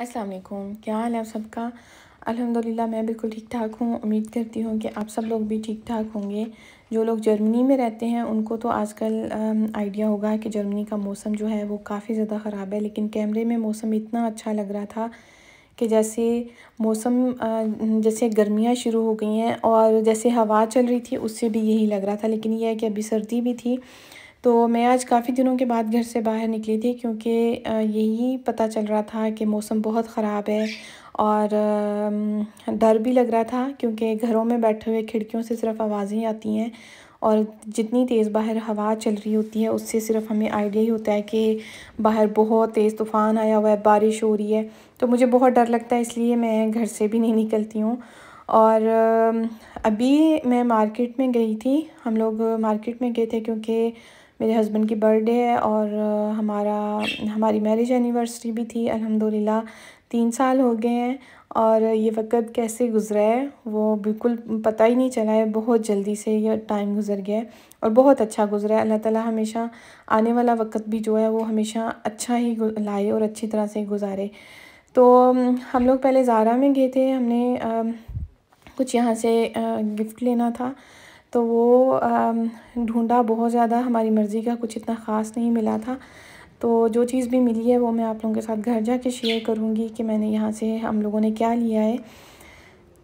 असलम क्या हाल है आप सबका अल्हम्दुलिल्लाह मैं बिल्कुल ठीक ठाक हूँ उम्मीद करती हूँ कि आप सब लोग भी ठीक ठाक होंगे जो लोग जर्मनी में रहते हैं उनको तो आजकल आइडिया होगा कि जर्मनी का मौसम जो है वो काफ़ी ज़्यादा ख़राब है लेकिन कैमरे में मौसम इतना अच्छा लग रहा था कि जैसे मौसम जैसे गर्मियाँ शुरू हो गई हैं और जैसे हवा चल रही थी उससे भी यही लग रहा था लेकिन यह है कि अभी सर्दी भी थी तो मैं आज काफ़ी दिनों के बाद घर से बाहर निकली थी क्योंकि यही पता चल रहा था कि मौसम बहुत ख़राब है और डर भी लग रहा था क्योंकि घरों में बैठे हुए खिड़कियों से सिर्फ आवाज़ें आती हैं और जितनी तेज़ बाहर हवा चल रही होती है उससे सिर्फ हमें आइडिया ही होता है कि बाहर बहुत तेज़ तूफ़ान आया हुआ है बारिश हो रही है तो मुझे बहुत डर लगता है इसलिए मैं घर से भी नहीं निकलती हूँ और अभी मैं मार्केट में गई थी हम लोग मार्केट में गए थे क्योंकि मेरे हस्बैंड की बर्थडे है और हमारा हमारी मैरिज एनिवर्सरी भी थी अल्हम्दुलिल्लाह तीन साल हो गए हैं और ये वक्त कैसे गुजरा है वो बिल्कुल पता ही नहीं चला है बहुत जल्दी से ये टाइम गुजर गया है और बहुत अच्छा गुजरा है अल्लाह ताला हमेशा आने वाला वक्त भी जो है वो हमेशा अच्छा ही लाए और अच्छी तरह से गुजारे तो हम लोग पहले जारा में गए थे हमने आ, कुछ यहाँ से आ, गिफ्ट लेना था तो वो ढूंढा बहुत ज़्यादा हमारी मर्ज़ी का कुछ इतना ख़ास नहीं मिला था तो जो चीज़ भी मिली है वो मैं आप लोगों के साथ घर जा शेयर करूँगी कि मैंने यहाँ से हम लोगों ने क्या लिया है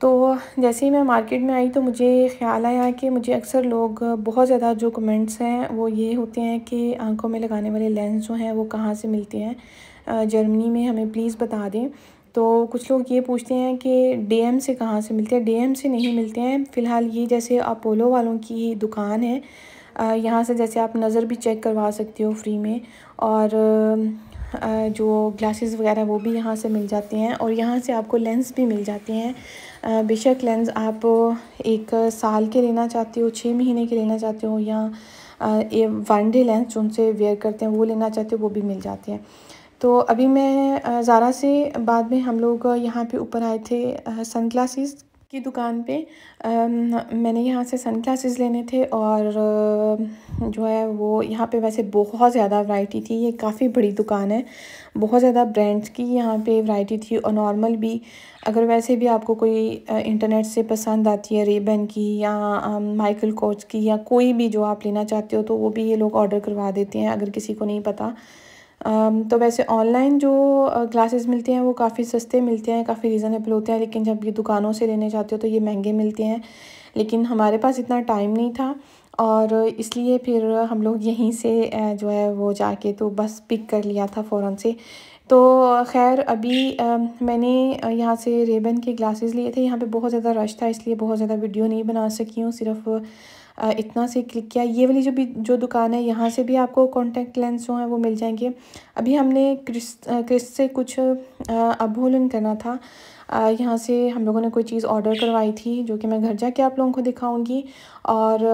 तो जैसे ही मैं मार्केट में आई तो मुझे ख्याल आया कि मुझे अक्सर लोग बहुत ज़्यादा जो कमेंट्स हैं वो ये होते हैं कि आंखों में लगाने वाले लेंस जो हैं वो कहाँ से मिलते हैं जर्मनी में हमें प्लीज़ बता दें तो कुछ लोग ये पूछते हैं कि डीएम से कहाँ से मिलते हैं डीएम से नहीं मिलते हैं फ़िलहाल ये जैसे अपोलो वालों की ही दुकान है यहाँ से जैसे आप नज़र भी चेक करवा सकते हो फ्री में और जो ग्लासेस वगैरह वो भी यहाँ से मिल जाते हैं और यहाँ से आपको लेंस भी मिल जाते हैं बेशक लेंस आप एक साल के लेना चाहते हो छः महीने के लेना चाहते हो या ये वन डे लेंस जो उनसे वेयर करते हैं वो लेना चाहते हो वो भी मिल जाते हैं तो अभी मैं ज़ारा से बाद में हम लोग यहाँ पे ऊपर आए थे सन ग्लासेस की दुकान पे आ, मैंने यहाँ से सन ग्लासेस लेने थे और जो है वो यहाँ पे वैसे बहुत ज़्यादा वैरायटी थी ये काफ़ी बड़ी दुकान है बहुत ज़्यादा ब्रांड्स की यहाँ पे वैरायटी थी और नॉर्मल भी अगर वैसे भी आपको कोई इंटरनेट से पसंद आती है रेबन की या माइकल कोच की या कोई भी जो आप लेना चाहते हो तो वो भी ये लोग ऑर्डर करवा देते हैं अगर किसी को नहीं पता तो वैसे ऑनलाइन जो ग्लासेस मिलते हैं वो काफ़ी सस्ते मिलते हैं काफ़ी रीज़नेबल होते हैं लेकिन जब ये दुकानों से लेने जाते हो तो ये महंगे मिलते हैं लेकिन हमारे पास इतना टाइम नहीं था और इसलिए फिर हम लोग यहीं से जो है वो जाके तो बस पिक कर लिया था फ़ौर से तो खैर अभी मैंने यहाँ से रेबन के ग्लासेस लिए थे यहाँ पे बहुत ज़्यादा रश था इसलिए बहुत ज़्यादा वीडियो नहीं बना सकी हूँ सिर्फ़ इतना से क्लिक किया ये वाली जो भी जो दुकान है यहाँ से भी आपको कॉन्टैक्ट लेंस जो हैं वो मिल जाएंगे अभी हमने क्रिस क्रिस से कुछ अभोलन करना था यहाँ से हम लोगों ने कोई चीज़ ऑर्डर करवाई थी जो कि मैं घर जाके आप लोगों को दिखाऊंगी और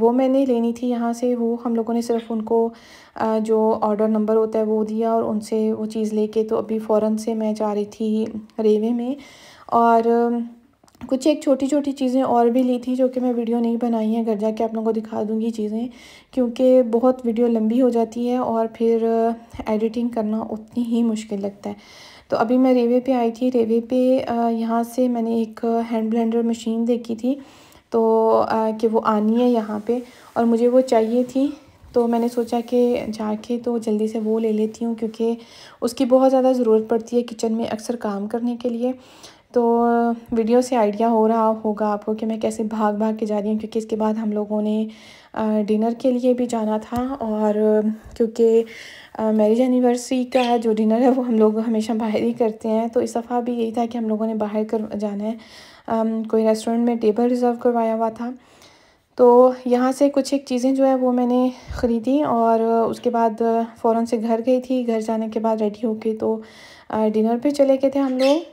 वो मैंने लेनी थी यहाँ से वो हम लोगों ने सिर्फ उनको जो ऑर्डर नंबर होता है वो दिया और उनसे वो चीज़ लेके तो अभी फ़ौरन से मैं जा रही थी रेवे में और कुछ एक छोटी छोटी चीज़ें और भी ली थी जो कि मैं वीडियो नहीं बनाई है घर जाके आप लोगों को दिखा दूंगी चीज़ें क्योंकि बहुत वीडियो लंबी हो जाती है और फिर एडिटिंग करना उतनी ही मुश्किल लगता है तो अभी मैं रेवे पे आई थी रेवे पे यहाँ से मैंने एक हैंड ब्लेंडर मशीन देखी थी तो कि वो आनी है यहाँ पर और मुझे वो चाहिए थी तो मैंने सोचा कि जाके तो जल्दी से वो ले लेती हूँ क्योंकि उसकी बहुत ज़्यादा ज़रूरत पड़ती है किचन में अक्सर काम करने के लिए तो वीडियो से आइडिया हो रहा होगा आपको कि मैं कैसे भाग भाग के जा रही हूँ क्योंकि इसके बाद हम लोगों ने डिनर के लिए भी जाना था और क्योंकि मैरिज एनिवर्सरी का जो डिनर है वो हम लोग हमेशा बाहर ही करते हैं तो इस दफ़ा भी यही था कि हम लोगों ने बाहर कर जाना है कोई रेस्टोरेंट में टेबल रिज़र्व करवाया हुआ था तो यहाँ से कुछ एक चीज़ें जो है वो मैंने ख़रीदी और उसके बाद फ़ौर से घर गई थी घर जाने के बाद रेडी होके तो डिनर पे चले गए थे हम लोग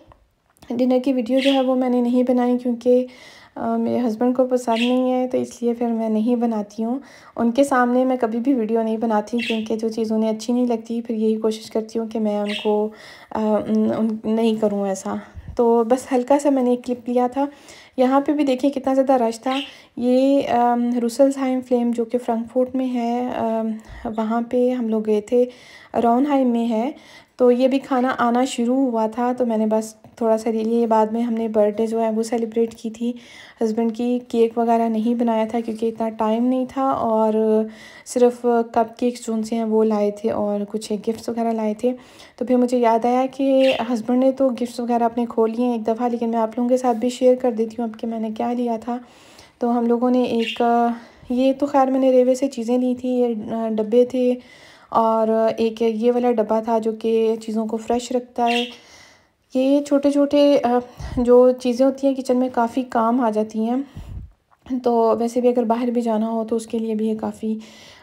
डिनर की वीडियो जो है वो मैंने नहीं बनाई क्योंकि मेरे हस्बैंड को पसंद नहीं है तो इसलिए फिर मैं नहीं बनाती हूँ उनके सामने मैं कभी भी वीडियो नहीं बनाती क्योंकि जो चीज़ उन्हें अच्छी नहीं लगती फिर यही कोशिश करती हूँ कि मैं उनको आ, उन, नहीं करूँ ऐसा तो बस हल्का सा मैंने एक क्लिप लिया था यहाँ पे भी देखिए कितना ज़्यादा रश था ये रूसल्स हाइम फ्लेम जो कि फ्रंकफोर्ट में है वहाँ पे हम लोग गए थे रॉन हाइम में है तो ये भी खाना आना शुरू हुआ था तो मैंने बस थोड़ा सा लिए बाद में हमने बर्थडे जो है वो सेलिब्रेट की थी हस्बैंड की केक वगैरह नहीं बनाया था क्योंकि इतना टाइम नहीं था और सिर्फ कप केक्स जो से हैं वो लाए थे और कुछ गिफ्ट्स वगैरह लाए थे तो फिर मुझे याद आया कि हस्बैंड ने तो गिफ्ट्स वगैरह अपने खो लिए एक दफ़ा लेकिन मैं आप लोगों के साथ भी शेयर कर देती हूँ अब कि मैंने क्या लिया था तो हम लोगों ने एक ये तो खैर मैंने रेवे से चीज़ें ली थी ये डब्बे थे और एक ये वाला डब्बा था जो कि चीज़ों को फ्रेश रखता है ये छोटे छोटे जो चीज़ें होती हैं किचन में काफ़ी काम आ जाती हैं तो वैसे भी अगर बाहर भी जाना हो तो उसके लिए भी ये काफ़ी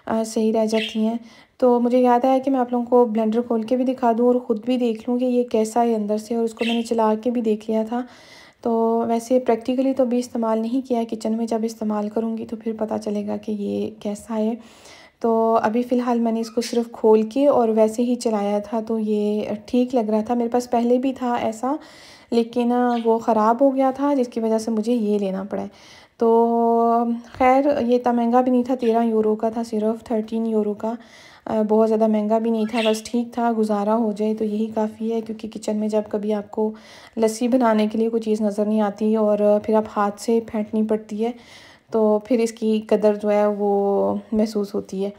सही रह जाती हैं तो मुझे याद आया कि मैं आप लोगों को ब्लेंडर खोल के भी दिखा दूँ और ख़ुद भी देख लूँ कि ये कैसा है अंदर से और उसको मैंने चला के भी देख लिया था तो वैसे प्रैक्टिकली तो अभी इस्तेमाल नहीं किया किचन में जब इस्तेमाल करूँगी तो फिर पता चलेगा कि ये कैसा है तो अभी फ़िलहाल मैंने इसको सिर्फ खोल के और वैसे ही चलाया था तो ये ठीक लग रहा था मेरे पास पहले भी था ऐसा लेकिन वो ख़राब हो गया था जिसकी वजह से मुझे ये लेना पड़ा तो खैर ये इतना महंगा भी नहीं था तेरह यूरो का था सिर्फ थर्टीन यूरो का बहुत ज़्यादा महंगा भी नहीं था बस ठीक था गुजारा हो जाए तो यही काफ़ी है क्योंकि किचन में जब कभी आपको लस्सी बनाने के लिए कोई चीज़ नज़र नहीं आती और फिर आप हाथ से फेंटनी पड़ती है तो फिर इसकी कदर जो है वो महसूस होती है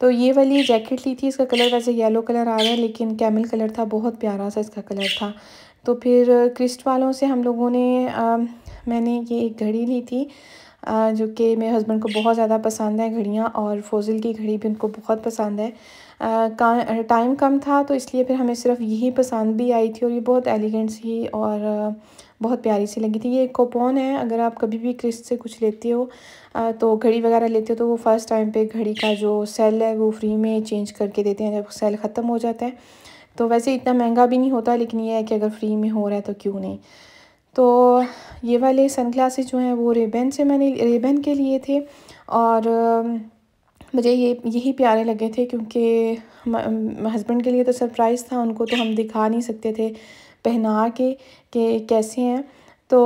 तो ये वाली जैकेट ली थी इसका कलर वैसे येलो कलर आ रहा है लेकिन कैमल कलर था बहुत प्यारा सा इसका कलर था तो फिर क्रिस्ट वालों से हम लोगों ने आ, मैंने ये एक घड़ी ली थी आ, जो कि मेरे हस्बैंड को बहुत ज़्यादा पसंद है घड़ियाँ और फोजिल की घड़ी भी उनको बहुत पसंद है टाइम कम था तो इसलिए फिर हमें सिर्फ यही पसंद भी आई थी और ये बहुत एलिगेंट सी और बहुत प्यारी सी लगी थी ये कोपोन है अगर आप कभी भी क्रिस्ट से कुछ लेते हो तो घड़ी वगैरह लेते हो तो वो फ़र्स्ट टाइम पे घड़ी का जो सेल है वो फ्री में चेंज करके देते हैं जब सेल ख़त्म हो जाता है तो वैसे इतना महंगा भी नहीं होता लेकिन ये है कि अगर फ्री में हो रहा है तो क्यों नहीं तो ये वाले सन ग्लासेस जो हैं वो रेबन से मैंने रेबन के लिए थे और मुझे ये यही प्यारे लगे थे क्योंकि हस्बैंड के लिए तो सरप्राइज़ था उनको तो हम दिखा नहीं सकते थे पहना के कि कैसे हैं तो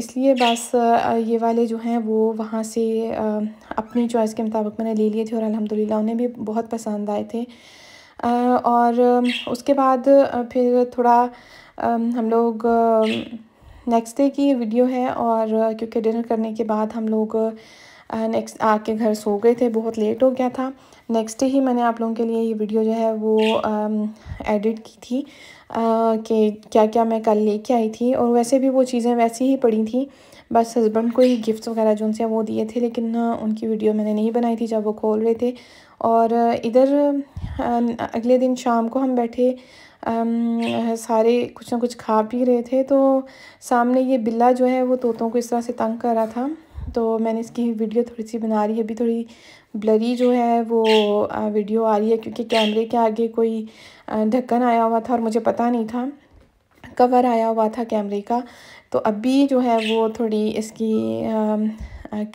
इसलिए बस ये वाले जो हैं वो वहाँ से अपनी चॉइस के मुताबिक मैंने ले लिए थे और अल्हम्दुलिल्लाह उन्हें भी बहुत पसंद आए थे और उसके बाद फिर थोड़ा हम लोग नेक्स्ट डे की वीडियो है और क्योंकि डिनर करने के बाद हम लोग नेक्स्ट आके घर सो गए थे बहुत लेट हो गया था नेक्स्ट डे ही मैंने आप लोगों के लिए ये वीडियो जो है वो एडिट की थी कि क्या क्या मैं कल लेके आई थी और वैसे भी वो चीज़ें वैसी ही पड़ी थी बस हस्बैंड को ही गिफ्ट्स वगैरह जो उनसे वो दिए थे लेकिन उनकी वीडियो मैंने नहीं बनाई थी जब वो खोल रहे थे और इधर अगले दिन शाम को हम बैठे अम, सारे कुछ ना कुछ खा पी रहे थे तो सामने ये बिल्ला जो है वो तोतों को इस तरह से तंग कर रहा था तो मैंने इसकी वीडियो थोड़ी सी बना रही है अभी थोड़ी ब्लरी जो है वो वीडियो आ रही है क्योंकि कैमरे के आगे कोई ढक्कन आया हुआ था और मुझे पता नहीं था कवर आया हुआ था कैमरे का तो अभी जो है वो थोड़ी इसकी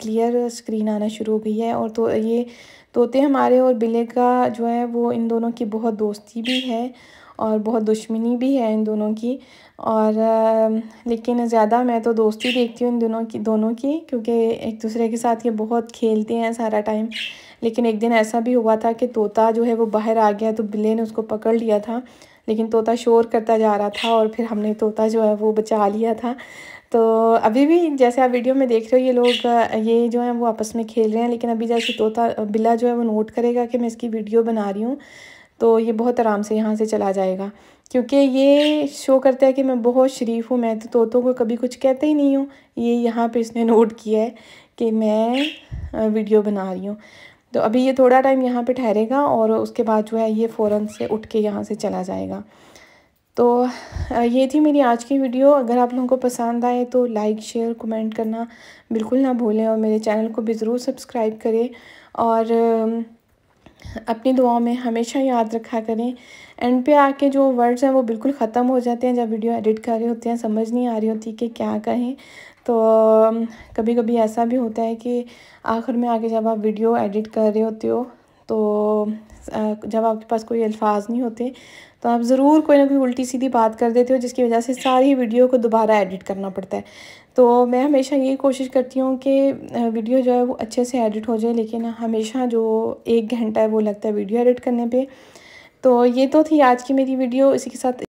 क्लियर स्क्रीन आना शुरू हो गई है और तो ये तोते हमारे और बिल्ले का जो है वो इन दोनों की बहुत दोस्ती भी है और बहुत दुश्मनी भी है इन दोनों की और लेकिन ज़्यादा मैं तो दोस्ती देखती हूँ इन दोनों की दोनों की क्योंकि एक दूसरे के साथ ये बहुत खेलते हैं सारा टाइम लेकिन एक दिन ऐसा भी हुआ था कि तोता जो है वो बाहर आ गया तो बिल्ले ने उसको पकड़ लिया था लेकिन तोता शोर करता जा रहा था और फिर हमने तोता जो है वो बचा लिया था तो अभी भी जैसे आप वीडियो में देख रहे हो ये लोग ये जो है वो आपस में खेल रहे हैं लेकिन अभी जैसे तोता बिल्ला जो है वो नोट करेगा कि मैं इसकी वीडियो बना रही हूँ तो ये बहुत आराम से यहाँ से चला जाएगा क्योंकि ये शो करता है कि मैं बहुत शरीफ हूँ मैं तो तोतों को कभी कुछ कहते ही नहीं हूँ ये यहाँ पे इसने नोट किया है कि मैं वीडियो बना रही हूँ तो अभी ये थोड़ा टाइम यहाँ पे ठहरेगा और उसके बाद जो है ये फ़ौर से उठ के यहाँ से चला जाएगा तो ये थी मेरी आज की वीडियो अगर आप लोगों को पसंद आए तो लाइक शेयर कमेंट करना बिल्कुल ना भूलें और मेरे चैनल को भी ज़रूर सब्सक्राइब करें और अपनी दुआओं में हमेशा याद रखा करें एंड पे आके जो वर्ड्स हैं वो बिल्कुल ख़त्म हो जाते हैं जब वीडियो एडिट कर रहे होते हैं समझ नहीं आ रही होती कि क्या कहें तो कभी कभी ऐसा भी होता है कि आखिर में आके जब आप वीडियो एडिट कर रहे होते हो तो जब आपके पास कोई अल्फाज नहीं होते तो आप ज़रूर कोई ना कोई उल्टी सीधी बात कर देते हो जिसकी वजह से सारी वीडियो को दोबारा एडिट करना पड़ता है तो मैं हमेशा ये कोशिश करती हूँ कि वीडियो जो है वो अच्छे से एडिट हो जाए लेकिन हमेशा जो एक घंटा है वो लगता है वीडियो एडिट करने पर तो ये तो थी आज की मेरी वीडियो इसी के साथ